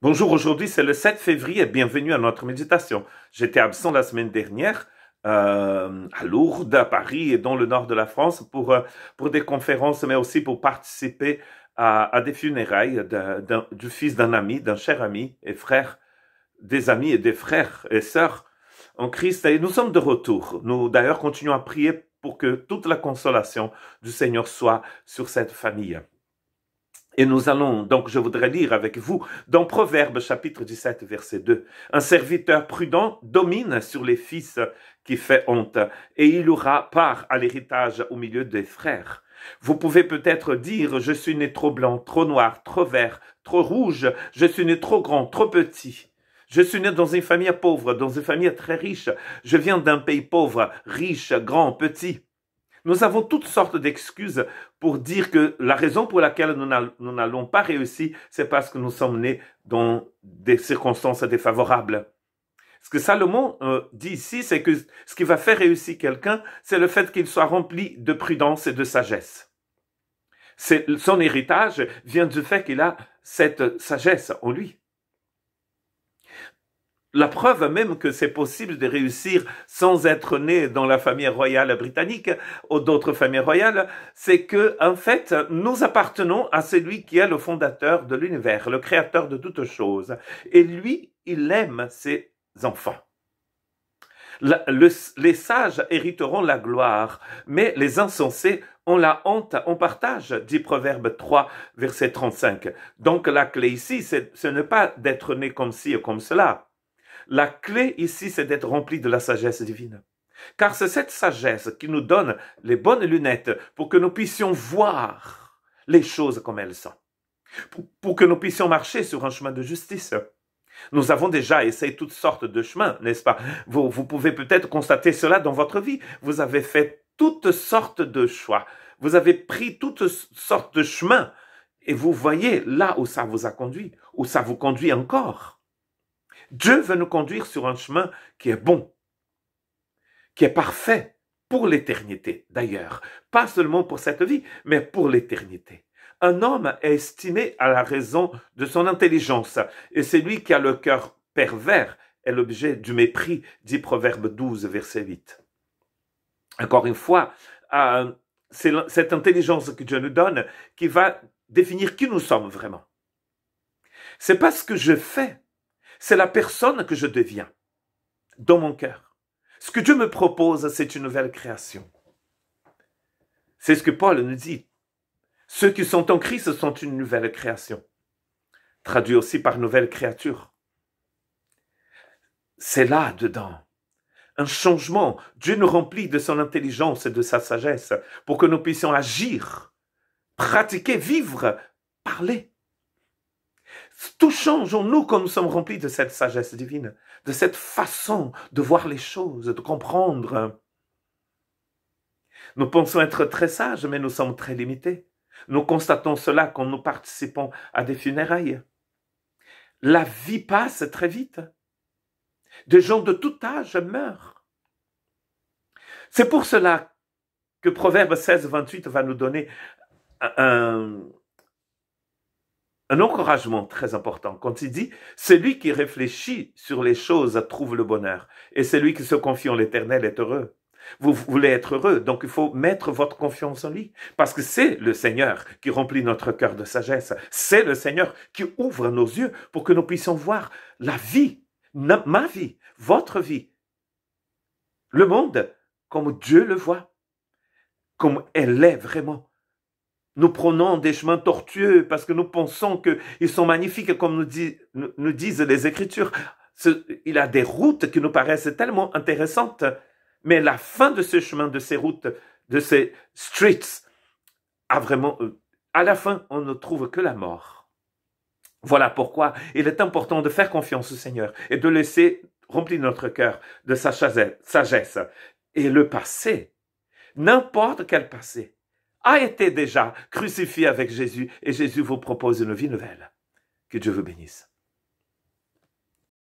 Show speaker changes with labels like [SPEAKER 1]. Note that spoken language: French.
[SPEAKER 1] Bonjour, aujourd'hui c'est le 7 février, et bienvenue à notre méditation. J'étais absent la semaine dernière euh, à Lourdes, à Paris et dans le nord de la France pour, euh, pour des conférences, mais aussi pour participer à, des funérailles du fils d'un ami, d'un cher ami et frère, des amis et des frères et sœurs en Christ. Et nous sommes de retour. Nous d'ailleurs continuons à prier pour que toute la consolation du Seigneur soit sur cette famille. Et nous allons, donc je voudrais lire avec vous, dans Proverbe chapitre 17, verset 2, Un serviteur prudent domine sur les fils qui fait honte, et il aura part à l'héritage au milieu des frères. Vous pouvez peut-être dire, je suis né trop blanc, trop noir, trop vert, trop rouge, je suis né trop grand, trop petit. Je suis né dans une famille pauvre, dans une famille très riche. Je viens d'un pays pauvre, riche, grand, petit. Nous avons toutes sortes d'excuses pour dire que la raison pour laquelle nous n'allons pas réussir, c'est parce que nous sommes nés dans des circonstances défavorables. Ce que Salomon euh, dit ici, c'est que ce qui va faire réussir quelqu'un, c'est le fait qu'il soit rempli de prudence et de sagesse. son héritage vient du fait qu'il a cette sagesse en lui la preuve même que c'est possible de réussir sans être né dans la famille royale britannique ou d'autres familles royales, c'est que, en fait, nous appartenons à celui qui est le fondateur de l'univers, le créateur de toutes choses. Et lui, il aime ses enfants. les sages hériteront la gloire, mais les insensés ont la honte en partage, dit Proverbe 3, verset 35. Donc la clé ici, c'est, ce n'est pas d'être né comme ci ou comme cela, la clé ici, c'est d'être rempli de la sagesse divine. Car c'est cette sagesse qui nous donne les bonnes lunettes pour que nous puissions voir les choses comme elles sont. Pour, que nous puissions marcher sur un chemin de justice. Nous avons déjà essayé toutes sortes de chemins, n'est-ce pas vous, vous pouvez peut-être constater cela dans votre vie. Vous avez fait toutes sortes de choix. Vous avez pris toutes sortes de chemins. Et vous voyez là où ça vous a conduit, où ça vous conduit encore. Dieu veut nous conduire sur un chemin qui est bon, qui est parfait pour l'éternité d'ailleurs, pas seulement pour cette vie, mais pour l'éternité. Un homme est estimé à la raison de son intelligence, et celui qui a le cœur pervers est l'objet du mépris, dit Proverbe 12, verset 8. Encore une fois, euh, c'est cette intelligence que Dieu nous donne qui va définir qui nous sommes vraiment. C'est pas ce que je fais c'est la personne que je deviens dans mon cœur. Ce que Dieu me propose, c'est une nouvelle création. C'est ce que Paul nous dit. Ceux qui sont en Christ sont une nouvelle création, traduit aussi par nouvelle créature. C'est là dedans un changement. Dieu nous remplit de son intelligence et de sa sagesse pour que nous puissions agir, pratiquer, vivre, parler tout changeons-nous comme sommes remplis de cette sagesse divine, de cette façon de voir les choses, de comprendre. Nous pensons être très sages, mais nous sommes très limités. Nous constatons cela quand nous participons à des funérailles. La vie passe très vite. Des gens de tout âge meurent. C'est pour cela que Proverbe 16, 28 va nous donner un, un encouragement très important quand il dit celui qui réfléchit sur les choses trouve le bonheur et celui qui se confie en l'Éternel est heureux. Vous voulez être heureux, donc il faut mettre votre confiance en lui, parce que c'est le Seigneur qui remplit notre cœur de sagesse, c'est le Seigneur qui ouvre nos yeux pour que nous puissions voir la vie, ma vie, votre vie, le monde comme Dieu le voit, comme elle est vraiment. Nous prenons des chemins tortueux parce que nous pensons qu'ils sont magnifiques, comme nous, disent les Écritures. Il a des routes qui nous paraissent tellement intéressantes, mais la fin de ce chemin, de ces routes, de ces streets, a vraiment, euh, à la fin, on ne trouve que la mort. Voilà pourquoi il est important de faire confiance au Seigneur et de laisser remplir notre cœur de sa sagesse. Et le passé, n'importe quel passé, a été déjà crucifié avec Jésus et Jésus vous propose une vie nouvelle. Que Dieu vous bénisse.